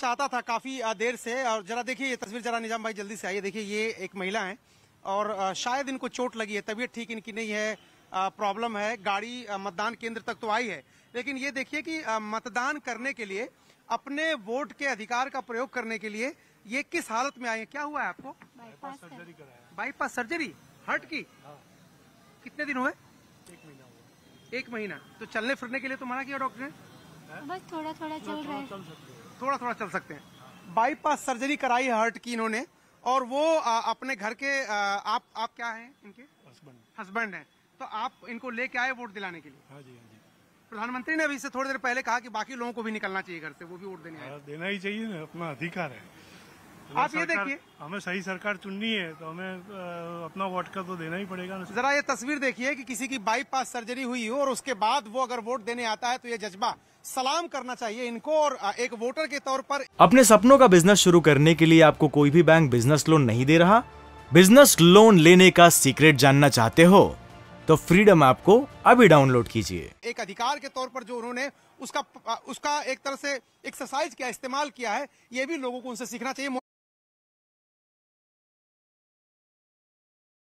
चाहता था काफी देर से और जरा देखिए ये तस्वीर जरा निजाम भाई जल्दी से आइए देखिए ये एक महिला है और शायद इनको चोट लगी है तबीयत ठीक इनकी नहीं है प्रॉब्लम है गाड़ी मतदान केंद्र तक तो आई है लेकिन ये देखिए कि मतदान करने के लिए अपने वोट के अधिकार का प्रयोग करने के लिए ये किस हालत में आई है क्या हुआ है आपको बाईपास सर्जरी कराया बाईपास सर्जरी हार्ट की हाँ। कितने दिन हुए एक महीना एक महीना तो चलने फिरने के लिए तो मना किया डॉक्टर ने बस थोड़ा थोड़ा चल रहा है थोड़ा थोड़ा चल सकते हैं बाईपास सर्जरी कराई है हार्ट की इन्होंने और वो आ, अपने घर के आ, आप आप क्या हैं इनके हस्बैंड हस्बैंड हैं तो आप इनको लेके आए वोट दिलाने के लिए हाँ जी हाँ जी प्रधानमंत्री ने अभी से थोड़ी देर पहले कहा कि बाकी लोगों को भी निकलना चाहिए घर से वो भी वोट देने आए हाँ, देना ही चाहिए ना अपना अधिकार है आप ये देखिए हमें सही सरकार चुननी है तो हमें अपना वोट का तो देना ही पड़ेगा जरा ये तस्वीर देखिए कि किसी की बाईपास सर्जरी हुई हो और उसके बाद वो अगर वोट देने आता है तो ये जज्बा सलाम करना चाहिए इनको और एक वोटर के तौर पर अपने सपनों का बिजनेस शुरू करने के लिए आपको कोई भी बैंक बिजनेस लोन नहीं दे रहा बिजनेस लोन लेने का सीक्रेट जानना चाहते हो तो फ्रीडम आपको अभी डाउनलोड कीजिए एक अधिकार के तौर पर जो उन्होंने उसका उसका एक तरह से एक्सरसाइज किया इस्तेमाल किया है ये भी लोगों को उनसे सीखना चाहिए